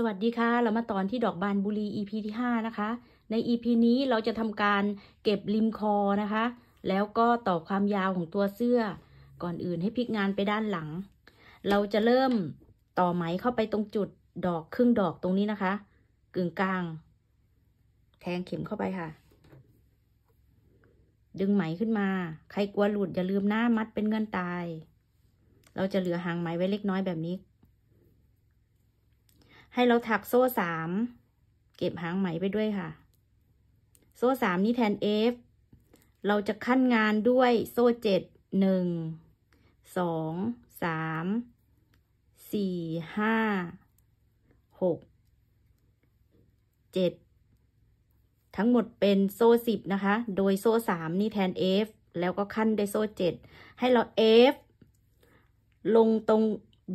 สวัสดีค่ะเรามาตอนที่ดอกบานบุรี EP ที่5นะคะ ใน EP นี้เราจะทำการเก็บริมคอนะคะ แล้วก็ต่อความยาวของตัวเสื้อก่อนอื่นให้พลิกงานไปด้านหลัง เราจะเริ่มต่อไหมเข้าไปตรงจุดดอกครึ่งดอกตรงนี้นะคะ กึ่งกลาง แทงเข็มเข้าไปค่ะ ดึงไหมขึ้นมา ใครกลัวหลุดอย่าลืมหน้ามัดเป็นเงื่อนตาย เราจะเหลือหางไหมไว้เล็กน้อยแบบนี้ให้เราถักโซ่สามเก็บหางไหมไปด้วยค่ะ โซ่สามนี่แทน F เราจะขั้นงานด้วยโซ่เจ็ดหนึ่งสองสามสี่ห้าหกเจ็ดทั้งหมดเป็นโซ่สิบนะคะ โดยโซ่สามนี่แทน F แล้วก็ขั้นด้วยโซ่เจ็ดให้เรา F ลงตรง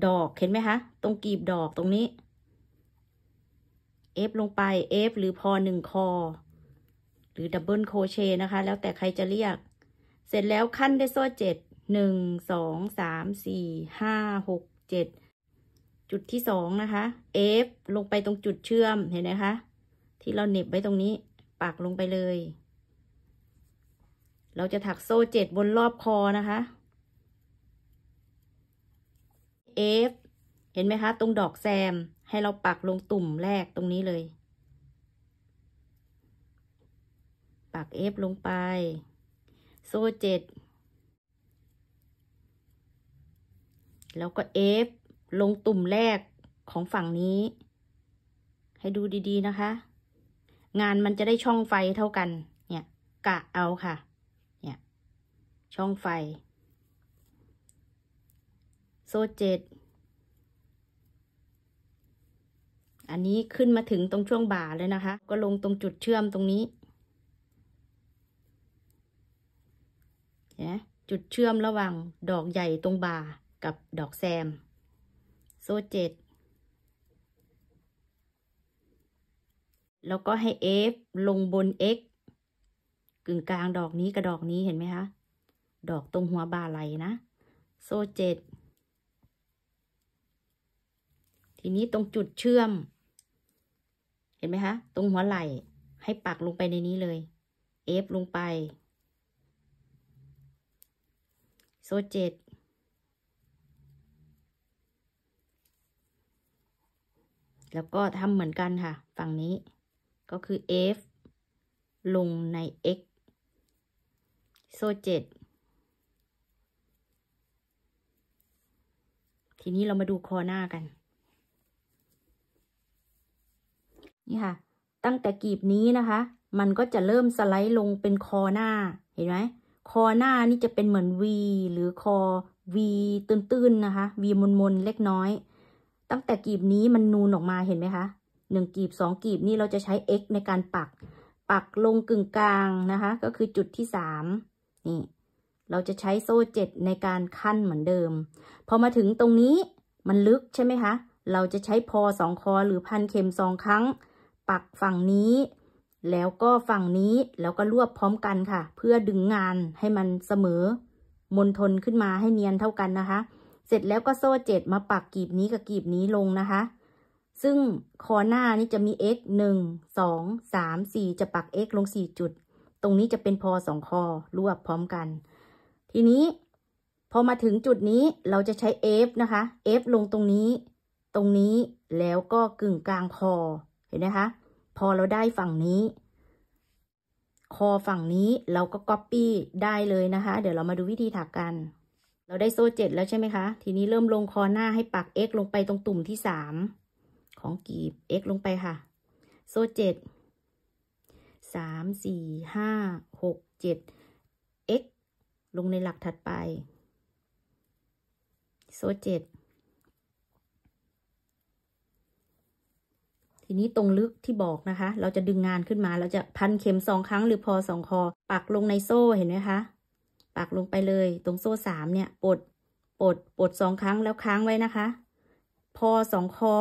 ดอกเห็นไหมคะ ตรงกีบดอกตรงนี้ F ลงไป F หรือพอหนึ่งคอ หรือดับเบิลโคเชนะคะ แล้วแต่ใครจะเรียก เสร็จแล้วขั้นด้วยโซ่เจ็ดหนึ่งสองสามสี่ห้าหกเจ็ดจุดที่สองนะคะ F ลงไปตรงจุดเชื่อมเห็นไหมคะ ที่เราเน็บไว้ตรงนี้ปักลงไปเลย เราจะถักโซ่เจ็ดบนรอบคอนะคะ F เห็นไหมคะ ตรงดอกแซมให้เราปักลงตุ่มแรกตรงนี้เลย ปักเอฟลงไป โซ่เจ็ด แล้วก็เอฟลงตุ่มแรกของฝั่งนี้ ให้ดูดีๆนะคะ งานมันจะได้ช่องไฟเท่ากัน เนี่ย กะเอาค่ะ เนี่ยช่องไฟ โซ่เจ็ดอันนี้ขึ้นมาถึงตรงช่วงบ่าเลยนะคะ ก็ลงตรงจุดเชื่อมตรงนี้นะจุดเชื่อมระหว่างดอกใหญ่ตรงบ่ากับดอกแซมโซ่เจ็ด แล้วก็ให้ F ลงบน X กึ่งกลางดอกนี้กับดอกนี้ เห็นไหมคะ ดอกตรงหัวบ่าไหลนะ โซ่เจ็ด ทีนี้ตรงจุดเชื่อมเห็นไหมคะตรงหัวไหล่ให้ปักลงไปในนี้เลยเอฟลงไป โซ่เจ็ดแล้วก็ทำเหมือนกันค่ะ ฝั่งนี้ก็คือ F ลงใน X โซ่เจ็ดทีนี้เรามาดูคอหน้ากันนี่ค่ะ ตั้งแต่กีบนี้นะคะ มันก็จะเริ่มสไลด์ลงเป็นคอหน้าเห็นไหมคอหน้านี่จะเป็นเหมือน V หรือคอ V ตื้นๆนะคะ V มนๆเล็กน้อย ตั้งแต่กีบนี้มันนูนออกมาเห็นไหมคะหนึ่งกีบสองกีบนี่เราจะใช้ x ในการปัก ปักลงกึ่งกลางนะคะก็คือจุดที่สามนี่เราจะใช้โซ่เจ็ดในการขั้นเหมือนเดิม พอมาถึงตรงนี้มันลึกใช่ไหมคะ เราจะใช้พอสองคอหรือพันเข็มสองครั้งปักฝั่งนี้แล้วก็ฝั่งนี้แล้วก็รวบพร้อมกันค่ะ เพื่อดึงงานให้มันเสมอ มนทนขึ้นมาให้เนียนเท่ากันนะคะ เสร็จแล้วก็โซ่เจ็ดมาปักกีบนี้กับกีบนี้ลงนะคะซึ่งคอหน้านี่จะมี x มสี่จะปัก x ลงสี่จุด ตรงนี้จะเป็นพอสองคอรวบพร้อมกัน ทีนี้พอมาถึงจุดนี้เราจะใช้ f นะคะ f ลงตรงนี้ ตรงนี้แล้วก็กึ่งกลางคอเห็นไหมคะ พอเราได้ฝั่งนี้ คอฝั่งนี้เราก็ก๊อปปี้ได้เลยนะคะ เดี๋ยวเรามาดูวิธีถักกัน เราได้โซ่เจ็ดแล้วใช่ไหมคะ ทีนี้เริ่มลงคอหน้าให้ปัก x ลงไปตรงตุ่มที่สามของกีบ x ลงไปค่ะ โซ่เจ็ด สามสี่ ห้าหก เจ็ด x ลงในหลักถัดไป โซ่เจ็ดีนี้ตรงลึกที่บอกนะคะ เราจะดึงงานขึ้นมา เราจะพันเข็มสองครั้ง หรือพอสองคอ ปักลงในโซ่เห็นไหมคะ ปักลงไปเลย ตรงโซ่สามเนี่ยปลดปลดปลดสองครั้งแล้วค้างไว้นะคะ พอสองคอ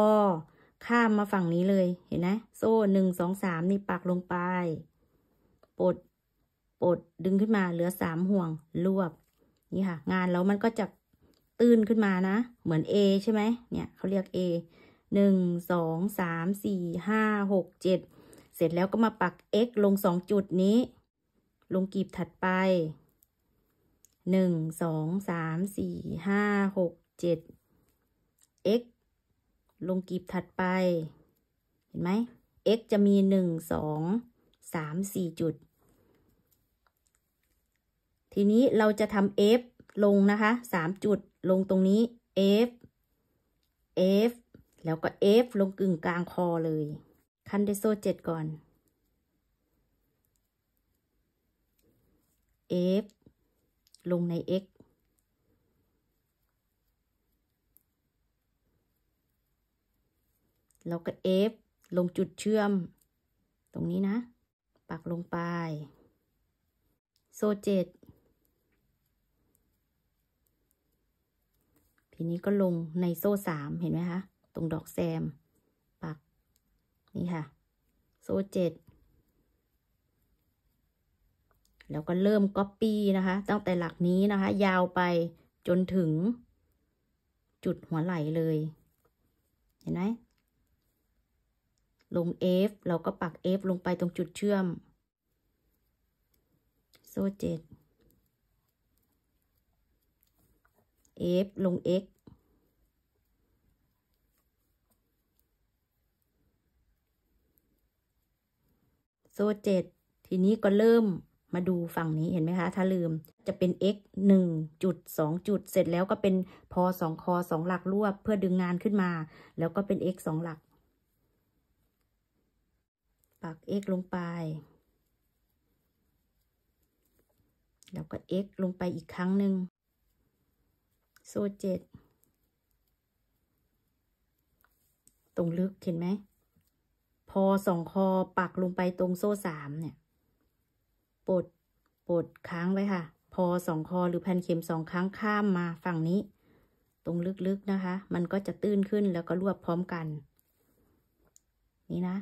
ข้ามมาฝั่งนี้เลย เห็นไหมโซ่หนึ่งสองสามนี่ปักลงไปปลดปลดดึงขึ้นมา เหลือสามห่วงรวบ นี่ค่ะ งานแล้วมันก็จะตื้นขึ้นมานะ เหมือน A ใช่ไหม เนี่ยเขาเรียก A หนึ่งสองสามสี่ห้าหกเจ็ดเสร็จแล้วก็มาปัก x ลงสองจุดนี้ ลงกลีบถัดไปหนึ่งสองสามสี่ห้าหกเจ็ด x ลงกลีบถัดไป เห็นไหม x จะมีหนึ่งสองสามสี่จุด ทีนี้เราจะทำ f ลงนะคะสามจุดลงตรงนี้ f f แล้วก็เอฟลงกึ่งกลางคอเลยคันด้วยโซ่เจ็ดก่อนเอฟลงใน x แล้วก็ F ลงจุดเชื่อม ตรงนี้นะ ปักลงไป โซ่เจ็ด ทีนี้ก็ลงในโซ่สาม เห็นไหมคะตรงดอกแซมปัก นี่ ค่ะ โซ่เจ็ดแล้ว ก็เริ่มก๊อปปี้นะคะตั้งแต่หลักนี้ นะคะ ยาวไปจนถึงจุดหัวไหล่เลย เห็นไหมลง F เราก็ปัก F ลงไปตรงจุดเชื่อม โซ่เจ็ด F ลง X โซ่เจ็ด ทีนี้ก็เริ่มมาดูฝั่งนี้เห็นไหมคะ ถ้าลืมจะเป็น x 1จุด2จุด เสร็จแล้วก็เป็นพอ2คอ2หลักรวบเพื่อดึงงานขึ้นมา แล้วก็เป็น x 2 หลัก ปัก x ลงไป แล้วก็ x ลงไปอีกครั้งหนึ่งโซ่เจ็ด ตรงลึก เห็นไหมพอสองคอปักลงไปตรงโซ่สามเนี่ยปลดปลดค้างไว้ค่ะ พอสองคอหรือแผ่นเข็มสองครั้งข้ามมาฝั่งนี้ ตรงลึกๆนะคะ มันก็จะตื้นขึ้นแล้วก็รวบพร้อมกัน นี่นะ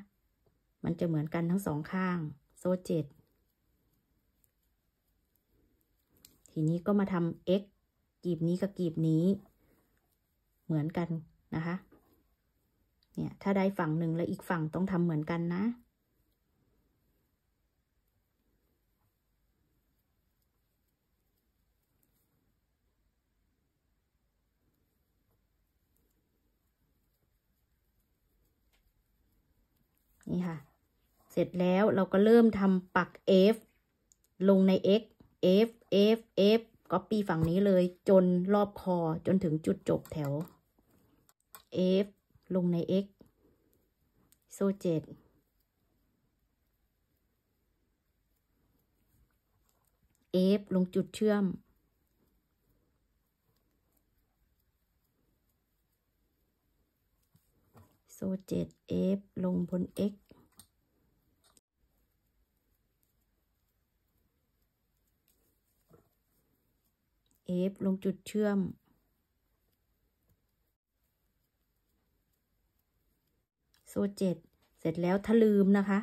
มันจะเหมือนกันทั้งสองข้าง โซ่เจ็ดทีนี้ก็มาทำเอ็กกีบนี้กับกีบนี้ เหมือนกันนะคะเนี่ย ถ้าได้ฝั่งหนึ่งแล้วอีกฝั่งต้องทำเหมือนกันนะ นี่ค่ะ เสร็จแล้วเราก็เริ่มทำปัก F ลงใน x f f f ก็ปีฝั่งนี้เลย จนรอบคอจนถึงจุดจบแถว f ลงใน x โซ่เจ็ดเอฟลงจุดเชื่อม โซ่เจ็ดเอฟลงบน x เอฟลงจุดเชื่อมโซ่เจ็ดเสร็จแล้ว ถ้าลืมนะคะ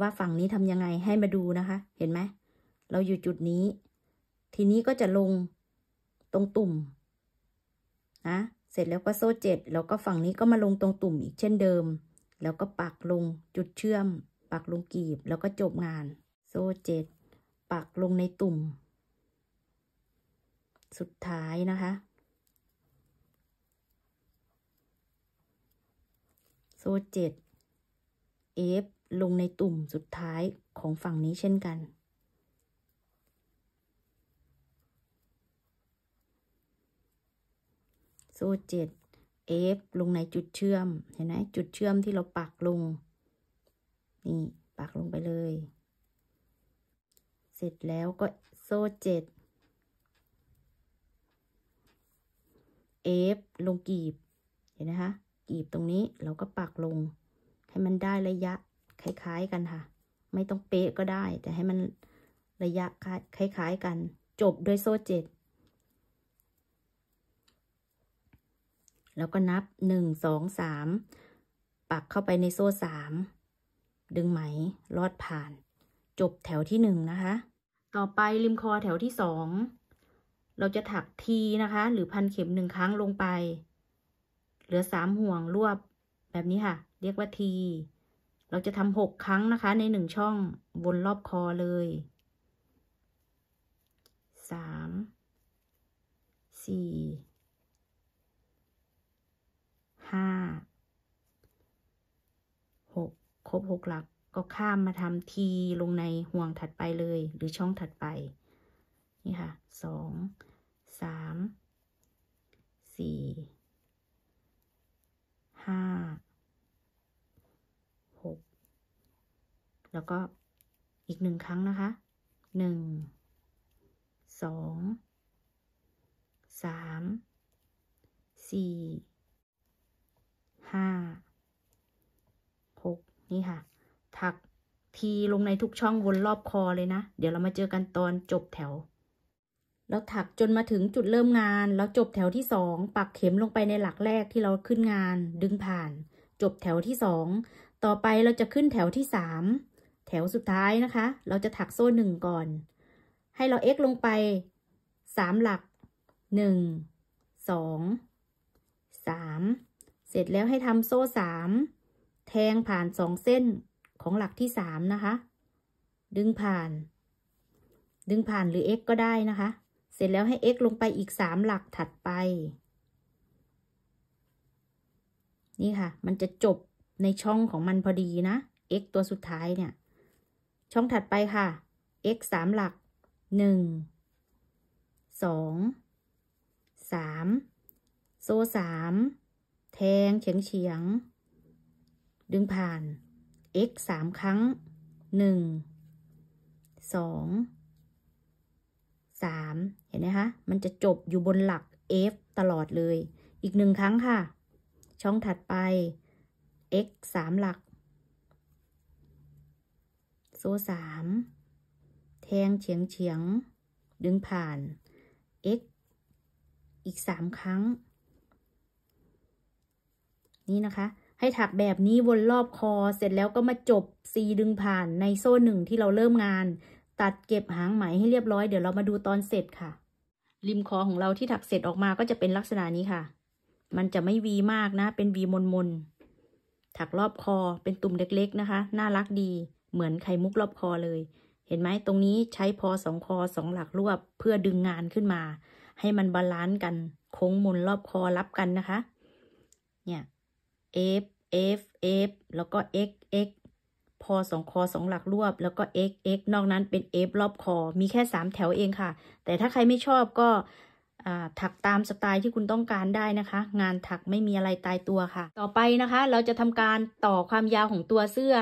ว่าฝั่งนี้ทำยังไงให้มาดูนะคะ เห็นไหมเราอยู่จุดนี้ ทีนี้ก็จะลงตรงตุ่มนะเสร็จแล้วก็โซ่เจ็ดแล้วก็ฝั่งนี้ก็มาลงตรงตุ่มอีกเช่นเดิมแล้วก็ปักลงจุดเชื่อม ปักลงกีบ แล้วก็จบงานโซ่เจ็ดปักลงในตุ่ม สุดท้ายนะคะโซ่เจ็ด F ลงในตุ่มสุดท้ายของฝั่งนี้เช่นกัน โซ่เจ็ด F ลงในจุดเชื่อมเห็นไหมจุดเชื่อมที่เราปักลงนี่ปักลงไปเลย เสร็จแล้วก็โซ่เจ็ด F ลงกีบเห็นไหมคะกีบตรงนี้เราก็ปักลง ให้มันได้ระยะคล้ายๆกันค่ะ ไม่ต้องเป๊ะก็ได้ แต่ให้มันระยะคล้ายๆกัน จบด้วยโซ่เจ็ดแล้วก็นับหนึ่งสองสามปักเข้าไปในโซ่สามดึงไหม ลอดผ่าน จบแถวที่หนึ่งนะคะ ต่อไปริมคอแถวที่สองเราจะถักทีนะคะ หรือพันเข็มหนึ่งครั้งลงไปเหลือสามห่วงรวบแบบนี้ค่ะ เรียกว่า ที เราจะทำหกครั้งนะคะ ในหนึ่งช่องวนรอบคอเลย สามสี่ ห้าหกครบหกหลักก็ข้ามมาทำที ลงในห่วงถัดไปเลย หรือช่องถัดไป นี่ ค่ะ สองสาม สี่ห้าหกแล้วก็อีกหนึ่งครั้ง นะคะหนึ่งสองสามสี่ห้าหกนี่ ค่ะถักที ลงในทุกช่อง วน รอบคอเลยนะ เดี๋ยวเรามาเจอกันตอนจบแถวแล้วถักจนมาถึงจุดเริ่มงาน แล้วจบแถวที่สอง ปักเข็มลงไปในหลักแรกที่เราขึ้นงาน ดึงผ่าน จบแถวที่สอง ต่อไปเราจะขึ้นแถวที่สาม แถวสุดท้ายนะคะ เราจะถักโซ่หนึ่งก่อน ให้เรา x ลงไป สามหลัก หนึ่ง สอง สาม เสร็จแล้วให้ทำโซ่สาม แทงผ่านสองเส้นของหลักที่สามนะคะ ดึงผ่าน ดึงผ่านหรือ x ก็ได้นะคะเสร็จแล้วให้ x ลงไปอีก 3 หลักถัดไป นี่ค่ะ มันจะจบในช่องของมันพอดีนะ x ตัวสุดท้ายเนี่ย ช่องถัดไปค่ะ x สามหลัก 1 2 3 โซ่3แทงเฉียงเฉียง ดึงผ่าน x สามครั้ง 1 2 3เห็นไหมคะ มันจะจบอยู่บนหลัก f ตลอดเลย อีกหนึ่งครั้งค่ะ ช่องถัดไป x สามหลัก โซ่สามแทงเฉียงเฉียง ดึงผ่าน x อีกสามครั้ง นี่นะคะ ให้ถักแบบนี้วนรอบคอเสร็จแล้วก็มาจบ C ดึงผ่านในโซ่หนึ่งที่เราเริ่มงานตัดเก็บหางไหมให้เรียบร้อยเดี๋ยวเรามาดูตอนเสร็จค่ะ ริมคอของเราที่ถักเสร็จออกมาก็จะเป็นลักษณะนี้ค่ะ มันจะไม่วีมากนะเป็นวีมนมนถักรอบคอเป็นตุ่มเล็กๆนะคะ น่ารักดีเหมือนไข่มุกรอบคอเลย เห็นไหมตรงนี้ใช้พอสองคอสองหลักรวบ เพื่อดึงงานขึ้นมา ให้มันบาลานซ์กันโค้งมนรอบคอรับกันนะคะเนี่ย F F F แล้วก็ X X พอสองคอสองหลักรวบ แล้วก็ x x นอกนั้นเป็น f รอบคอมีแค่สามแถวเองค่ะ แต่ถ้าใครไม่ชอบก็ถักตามสไตล์ที่คุณต้องการได้นะคะ งานถักไม่มีอะไรตายตัวค่ะ ต่อไปนะคะ เราจะทำการต่อความยาวของตัวเสื้อ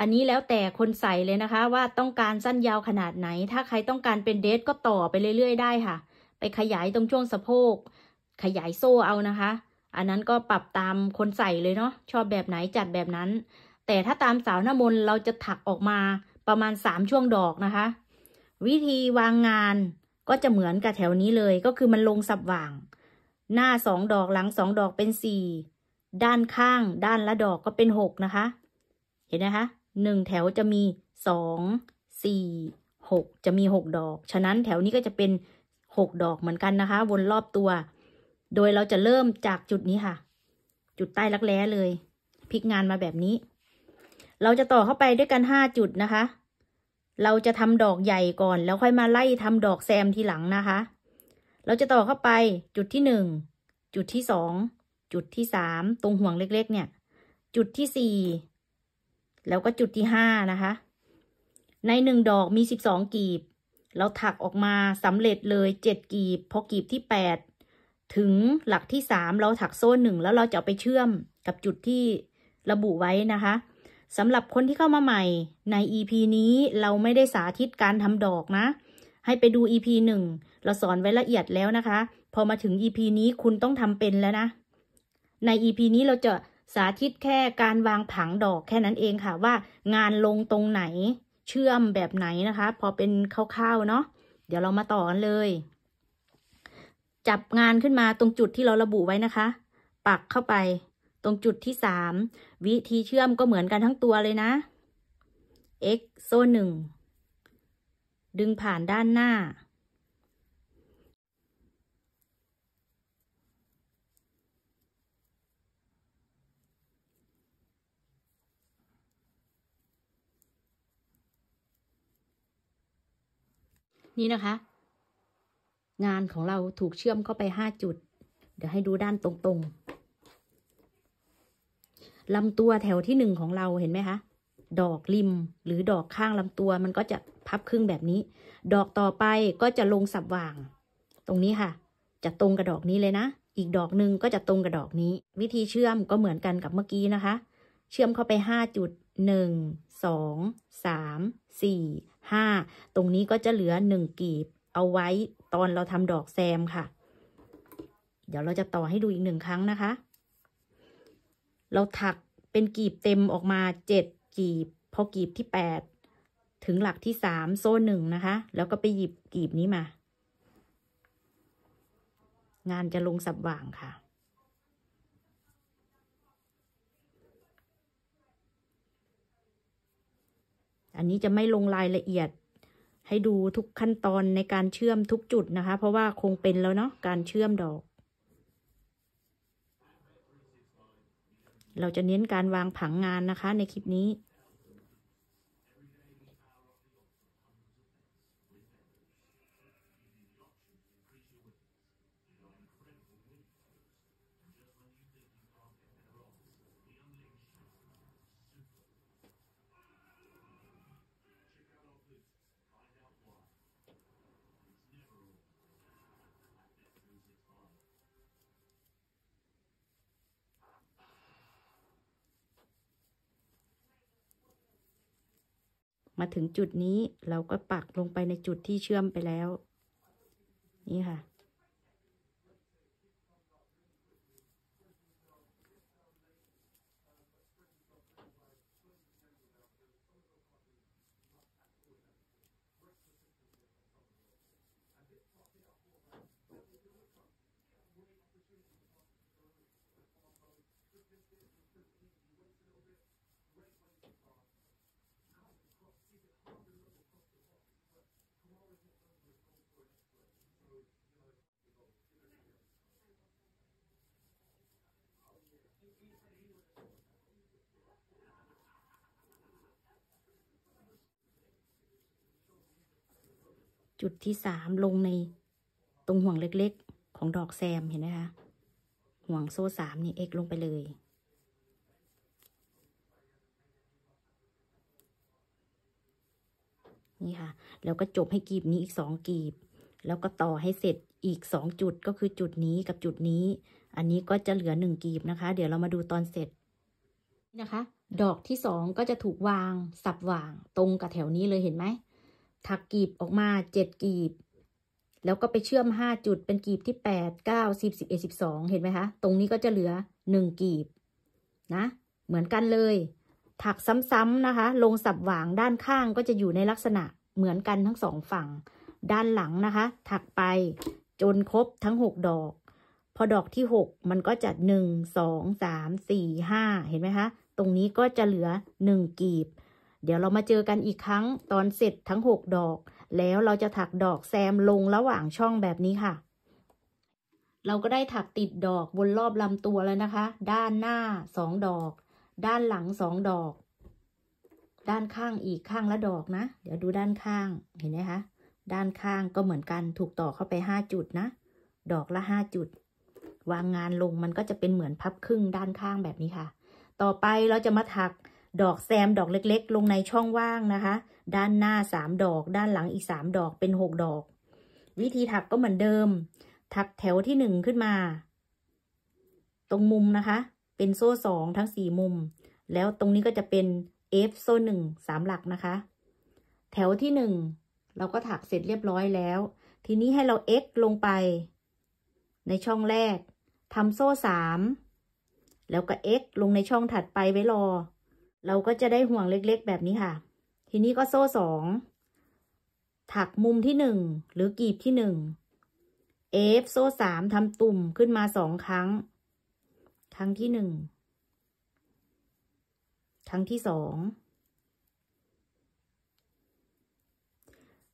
อันนี้แล้วแต่คนใส่เลยนะคะ ว่าต้องการสั้นยาวขนาดไหน ถ้าใครต้องการเป็นเดรสก็ต่อไปเรื่อยๆ ได้ค่ะ ไปขยายตรงช่วงสะโพกขยายโซ่เอานะคะ อันนั้นก็ปรับตามคนใส่เลยเนาะชอบแบบไหนจัดแบบนั้นแต่ถ้าตามสาวน้ำมน เราจะถักออกมาประมาณสามช่วงดอกนะคะ วิธีวางงานก็จะเหมือนกับแถวนี้เลยก็คือมันลงสับหว่าง หน้าสองดอกหลังสองดอกเป็นสี่ด้านข้าง ด้านละดอกก็เป็นหกนะคะ เห็นนะคะหนึ่งแถวจะมีสองสี่หกจะมีหกดอกฉะนั้นแถวนี้ก็จะเป็นหกดอกเหมือนกันนะคะ วนรอบตัว โดยเราจะเริ่มจากจุดนี้ค่ะ จุดใต้รักแร้เลยพลิกงานมาแบบนี้เราจะต่อเข้าไปด้วยกันห้าจุดนะคะ เราจะทำดอกใหญ่ก่อนแล้วค่อยมาไล่ทำดอกแซมทีหลังนะคะ เราจะต่อเข้าไปจุดที่หนึ่งจุดที่สองจุดที่สาม ตรงห่วงเล็กๆ เนี่ย จุดที่สี่แล้วก็จุดที่ห้านะคะ ในหนึ่งดอกมีสิบสองกีบ เราถักออกมาสำเร็จเลยเจ็ดกีบ พอกีบที่แปดถึงหลักที่สามเราถักโซ่หนึ่งแล้วเราจะไปเชื่อมกับจุดที่ระบุไว้นะคะสำหรับคนที่เข้ามาใหม่ ใน EP นี้เราไม่ได้สาธิตการทำดอกนะ ให้ไปดู EP หนึ่งเราสอนไว้ละเอียดแล้วนะคะ พอมาถึง EP นี้คุณต้องทำเป็นแล้วนะ ใน EP นี้เราจะสาธิตแค่การวางผังดอกแค่นั้นเองค่ะว่า งานลงตรงไหนเชื่อมแบบไหนนะคะ พอเป็นคร่าวๆ เนาะเดี๋ยวเรามาต่อกันเลย จับงานขึ้นมาตรงจุดที่เราระบุไว้นะคะ ปักเข้าไปตรงจุดที่สาม วิธีเชื่อมก็เหมือนกันทั้งตัวเลยนะ x โซ่หนึ่ง ดึงผ่านด้านหน้า นี่นะคะ งานของเราถูกเชื่อมเข้าไป5จุด เดี๋ยวให้ดูด้านตรงๆลำตัวแถวที่หนึ่งของเราเห็นไหมคะ ดอกริมหรือดอกข้างลำตัวมันก็จะพับครึ่งแบบนี้ ดอกต่อไปก็จะลงสับว่าง ตรงนี้ค่ะ จะตรงกับดอกนี้เลยนะ อีกดอกหนึ่งก็จะตรงกับดอกนี้ วิธีเชื่อมก็เหมือนกันกับเมื่อกี้นะคะ เชื่อมเข้าไปห้าจุดหนึ่งสองสามสี่ห้า ตรงนี้ก็จะเหลือหนึ่งกีบ เอาไว้ตอนเราทำดอกแซมค่ะ เดี๋ยวเราจะต่อให้ดูอีกหนึ่งครั้งนะคะเราถักเป็นกลีบเต็มออกมาเจ็ดกลีบ พอกลีบที่แปดถึงหลักที่สามโซ่หนึ่งนะคะ แล้วก็ไปหยิบกลีบนี้มา งานจะลงสับว่างค่ะ อันนี้จะไม่ลงรายละเอียดให้ดูทุกขั้นตอนในการเชื่อมทุกจุดนะคะ เพราะว่าคงเป็นแล้วเนาะการเชื่อมดอกเราจะเน้นการวางผังงานนะคะ ในคลิปนี้มาถึงจุดนี้เราก็ปักลงไปในจุดที่เชื่อมไปแล้วนี่ค่ะจุดที่สามลงในตรงห่วงเล็ก ๆ ของดอกแซมเห็นไหมคะ ห่วงโซ่สามนี่เอกลงไปเลย นี่ค่ะ แล้วก็จบให้กีบนี้อีกสองกีบ แล้วก็ต่อให้เสร็จอีกสองจุดก็คือจุดนี้กับจุดนี้ อันนี้ก็จะเหลือหนึ่งกีบนะคะ เดี๋ยวเรามาดูตอนเสร็จนะคะ ดอกที่สองก็จะถูกวางสับวางตรงกับแถวนี้เลยเห็นไหมถักกีบออกมาเจ็ดกีบ แล้วก็ไปเชื่อมห้าจุดเป็นกีบที่แปดเก้าสิบสิบเอ็ดสิบสองเห็นไหมคะตรงนี้ก็จะเหลือหนึ่งกีบนะเหมือนกันเลย ถักซ้ำๆนะคะ ลงสับหวางด้านข้างก็จะอยู่ในลักษณะเหมือนกันทั้งสองฝั่ง ด้านหลังนะคะ ถักไปจนครบทั้งหกดอก พอดอกที่หกมันก็จะหนึ่งสองสามสี่ห้าเห็นไหมคะตรงนี้ก็จะเหลือหนึ่งกีบเดี๋ยวเรามาเจอกันอีกครั้งตอนเสร็จทั้ง 6 ดอก แล้วเราจะถักดอกแซมลงระหว่างช่องแบบนี้ค่ะ เราก็ได้ถักติดดอกบนรอบลำตัวแล้วนะคะ ด้านหน้า2ดอก ด้านหลัง2ดอก ด้านข้างอีกข้างละดอกนะ เดี๋ยวดูด้านข้างเห็นไหมคะ ด้านข้างก็เหมือนกันถูกต่อเข้าไป 5 จุดนะ ดอกละ 5 จุด วางงานลงมันก็จะเป็นเหมือนพับครึ่งด้านข้างแบบนี้ค่ะ ต่อไปเราจะมาถักดอกแซมดอกเล็ก ๆ ลงในช่องว่างนะคะ ด้านหน้าสามดอก ด้านหลังอีกสามดอก เป็นหกดอก วิธีถักก็เหมือนเดิม ถักแถวที่หนึ่งขึ้นมา ตรงมุมนะคะ เป็นโซ่สองทั้งสี่มุม แล้วตรงนี้ก็จะเป็น F โซ่หนึ่งสามหลักนะคะ แถวที่หนึ่ง เราก็ถักเสร็จเรียบร้อยแล้ว ทีนี้ให้เรา x ลงไป ในช่องแรก ทำโซ่สาม แล้วก็ x ลงในช่องถัดไปไว้รอเราก็จะได้ห่วงเล็ก ๆ แบบนี้ค่ะ ทีนี้ก็โซ่สอง ถักมุมที่หนึ่งหรือกีบที่หนึ่ง เอฟโซ่สามทำตุ่มขึ้นมาสองครั้ง ครั้งที่หนึ่งครั้งที่สอง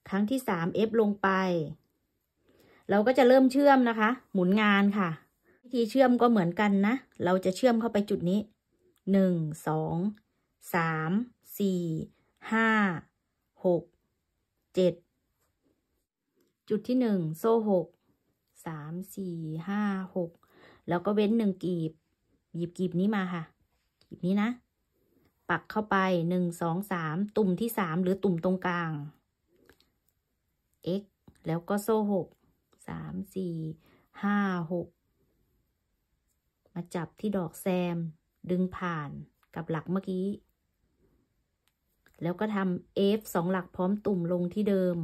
ครั้งที่สามเอฟลงไป เราก็จะเริ่มเชื่อมนะคะ หมุนงานค่ะ วิธีเชื่อมก็เหมือนกันนะ เราจะเชื่อมเข้าไปจุดนี้ หนึ่ง สองสามสี่ ห้าหกเจ็ด จุดที่หนึ่งโซ่หก สามสี่ ห้าหก แล้วก็เว้นหนึ่งกีบ หยิบกีบนี้มาค่ะ กีบนี้นะ ปักเข้าไปหนึ่งสองสาม ตุ่มที่สามหรือตุ่มตรงกลาง x แล้วก็โซ่หก สามสี่ ห้าหก มาจับที่ดอกแซม ดึงผ่านกับหลักเมื่อกี้แล้วก็ทำ F สองหลักพร้อมตุ่มลงที่เดิม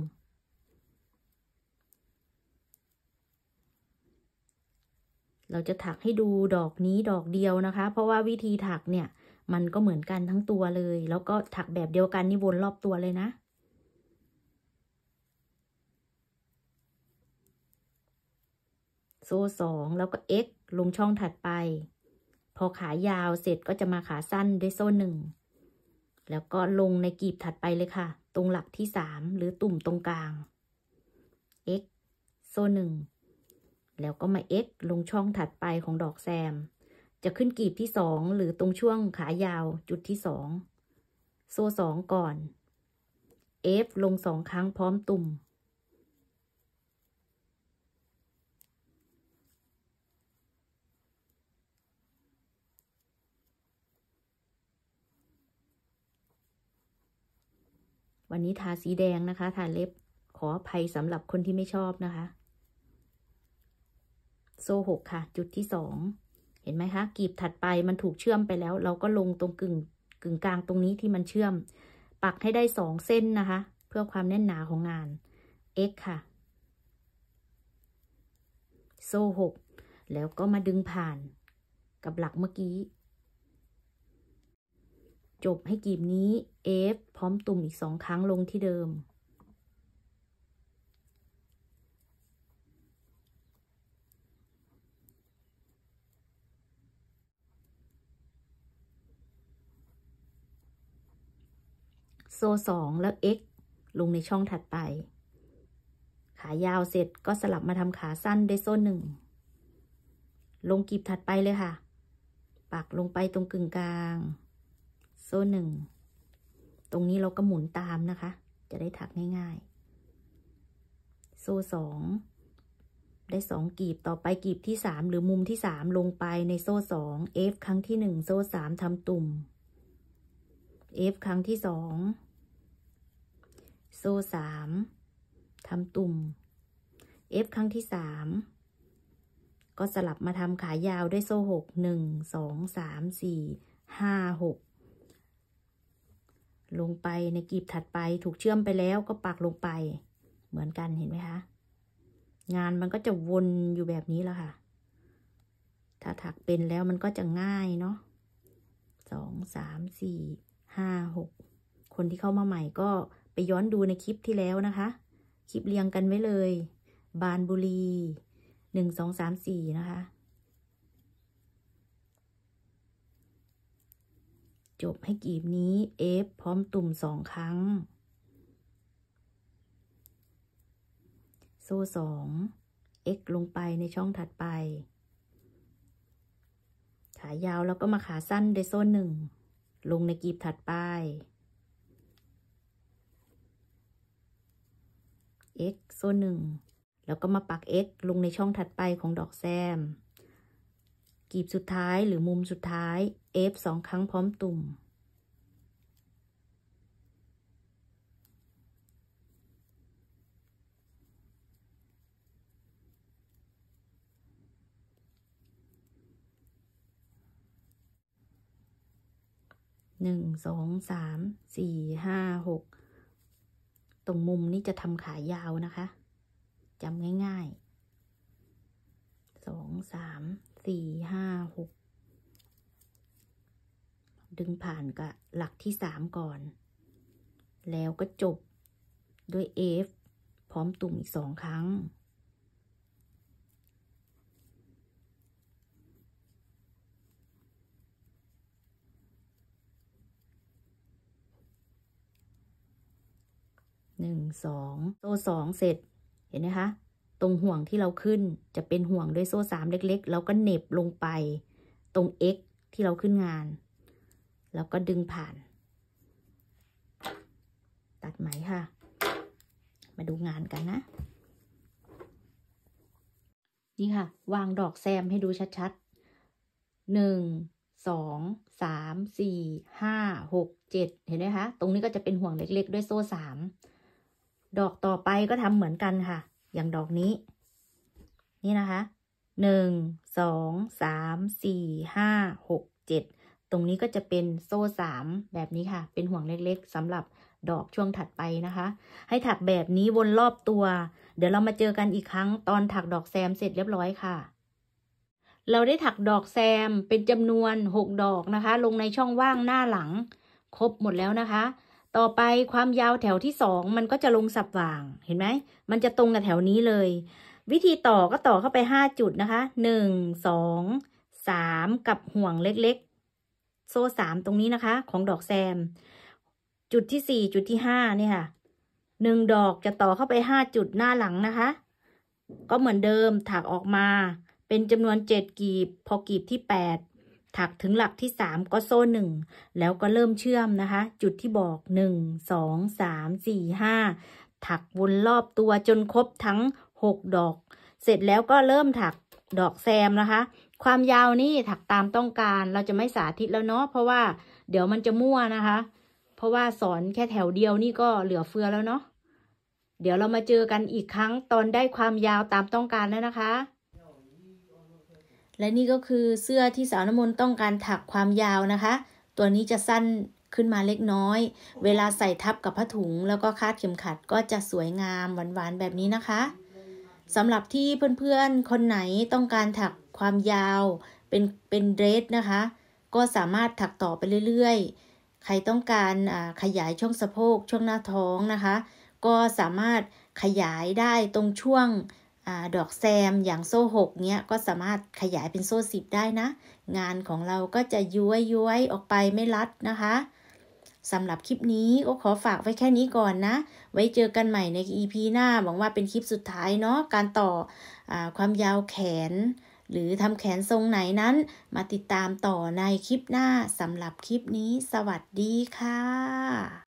เราจะถักให้ดูดอกนี้ดอกเดียวนะคะ เพราะว่าวิธีถักเนี่ย มันก็เหมือนกันทั้งตัวเลย แล้วก็ถักแบบเดียวกันนี่วนรอบตัวเลยนะ โซ่สองแล้วก็ x ลงช่องถัดไป พอขายาวเสร็จก็จะมาขาสั้นด้วยโซ่หนึ่งแล้วก็ลงในกลีบถัดไปเลยค่ะ ตรงหลักที่ 3 หรือตุ่มตรงกลาง x โซ่หนึ่งแล้วก็มา x ลงช่องถัดไปของดอกแซม จะขึ้นกลีบที่ 2 หรือตรงช่วงขายาวจุดที่2โซ่2ก่อน f ลงสองครั้งพร้อมตุ่มวันนี้ทาสีแดงนะคะ ทาเล็บ ขออภัยสำหรับคนที่ไม่ชอบนะคะ โซ่หกค่ะ จุดที่สอง เห็นไหมคะกีบถัดไปมันถูกเชื่อมไปแล้ว เราก็ลงตรงกึ่งกึ่งกลางตรงนี้ที่มันเชื่อม ปักให้ได้สองเส้นนะคะ เพื่อความแน่นหนาของงาน x ค่ะ โซ่หก แล้วก็มาดึงผ่าน กับหลักเมื่อกี้จบให้กีบนี้ F พร้อมตุ่มอีกสองครั้งลงที่เดิม โซ่สองแล้ว X ลงในช่องถัดไป ขายาวเสร็จก็สลับมาทำขาสั้นด้วยโซ่หนึ่งลงกีบถัดไปเลยค่ะปักลงไปตรงกึ่งกลางโซ่หนึ่ง ตรงนี้เราก็หมุนตามนะคะ จะได้ถักง่ายๆ โซ่สอง ได้สองกลีบต่อไปกลีบที่สามหรือมุมที่สามลงไปในโซ่สอง F ครั้งที่หนึ่งโซ่สามทำตุ่ม F ครั้งที่สอง โซ่สามทำตุ่ม F ครั้งที่สาม ก็สลับมาทำขายาวด้วยโซ่หกหนึ่งสองสามสี่ห้าหกลงไปในกลีบถัดไปถูกเชื่อมไปแล้วก็ปักลงไป เหมือนกันเห็นไหมคะ งานมันก็จะวนอยู่แบบนี้แล้วค่ะ ถ้าถักเป็นแล้วมันก็จะง่ายเนาะสองสามสี่ห้าหกคนที่เข้ามาใหม่ก็ไปย้อนดูในคลิปที่แล้วนะคะ คลิปเรียงกันไว้เลย บานบุรีหนึ่งสองสามสี่นะคะจบให้กีบนี้เอฟพร้อมตุ่มสองครั้ง โซ่สอง x ลงไปในช่องถัดไป ขายาวแล้วก็มาขาสั้นวยโซ่หนึ่งลงในกีบถัดไป x โซ่หนึ่งแล้วก็มาปัก x ลงในช่องถัดไปของดอกแซมกีบสุดท้ายหรือมุมสุดท้าย F สองครั้งพร้อมตุ่ม หนึ่ง สอง สาม สี่ ห้า หก ตรงมุมนี้จะทำขายาวนะคะ จำง่าย ๆ สอง สามสี่ห้าหกดึงผ่านกับหลักที่สามก่อน แล้วก็จบด้วย F พร้อมตุ่มอีกสองครั้งหนึ่งสองตัวสอง เสร็จเห็นไหมคะตรงห่วงที่เราขึ้นจะเป็นห่วงด้วยโซ่สามเล็กๆ แล้วก็เหน็บลงไปตรง x ที่เราขึ้นงาน แล้วก็ดึงผ่าน ตัดไหมค่ะ มาดูงานกันนะ นี่ค่ะ วางดอกแซมให้ดูชัดๆหนึ่ง สอง สาม สี่ ห้า หก เจ็ดเห็นไหมคะ ตรงนี้ก็จะเป็นห่วงเล็กๆ ด้วยโซ่สาม ดอกต่อไปก็ทำเหมือนกันค่ะอย่างดอกนี้ นี่นะคะ หนึ่ง สอง สาม สี่ ห้า หก เจ็ด ตรงนี้ก็จะเป็นโซ่สามแบบนี้ค่ะ เป็นห่วงเล็กๆสำหรับดอกช่วงถัดไปนะคะ ให้ถักแบบนี้วนรอบตัว เดี๋ยวเรามาเจอกันอีกครั้งตอนถักดอกแซมเสร็จเรียบร้อยค่ะ เราได้ถักดอกแซมเป็นจำนวน 6 ดอกนะคะ ลงในช่องว่างหน้าหลัง ครบหมดแล้วนะคะต่อไปความยาวแถวที่สองมันก็จะลงสับว่างเห็นไหม มันจะตรงกับแถวนี้เลย วิธีต่อก็ต่อเข้าไปห้าจุดนะคะหนึ่งสองสามกับห่วงเล็กๆ โซ่สามตรงนี้นะคะ ของดอกแซม จุดที่สี่จุดที่ห้าเนี่ยค่ะหนึ่งดอกจะต่อเข้าไปห้าจุดหน้าหลังนะคะ ก็เหมือนเดิมถักออกมา เป็นจำนวนเจ็ดกีบ พอกีบที่แปดถักถึงหลักที่3ก็โซ่1แล้วก็เริ่มเชื่อมนะคะ จุดที่บอก 1 2 3 4 5ถักวนรอบตัวจนครบทั้ง 6ดอก เสร็จแล้วก็เริ่มถักดอกแซมนะคะ ความยาวนี่ถักตามต้องการ เราจะไม่สาธิตแล้วเนาะเพราะว่า เดี๋ยวมันจะมั่วนะคะ เพราะว่าสอนแค่แถวเดียวนี่ก็เหลือเฟือแล้วเนาะเดี๋ยวเรามาเจอกันอีกครั้งตอนได้ความยาวตามต้องการแล้วนะคะและนี่ก็คือเสื้อที่สาวน้ำมนต์ต้องการถักความยาวนะคะ ตัวนี้จะสั้นขึ้นมาเล็กน้อย เวลาใส่ทับกับผ้าถุงแล้วก็คาดเข็มขัดก็จะสวยงามหวานๆแบบนี้นะคะสำหรับที่เพื่อนๆคนไหนต้องการถักความยาวเป็นเป็นเดรสนะคะ ก็สามารถถักต่อไปเรื่อย ๆ ใครต้องการขยายช่องสะโพกช่วงหน้าท้องนะคะ ก็สามารถขยายได้ตรงช่วงอดอกแซมอย่างโซ่หกเนี้ยก็สามารถขยายเป็นโซ่สิบได้นะ งานของเราก็จะย้วยย้วยออกไปไม่รัดนะคะสำหรับคลิปนี้ก็ขอฝากไว้แค่นี้ก่อนนะ ไว้เจอกันใหม่ใน EP หน้า หวังว่าเป็นคลิปสุดท้ายเนาะการต่ออความยาวแขน หรือทำแขนทรงไหนนั้น มาติดตามต่อในคลิปหน้าสำหรับคลิปนี้สวัสดีค่ะ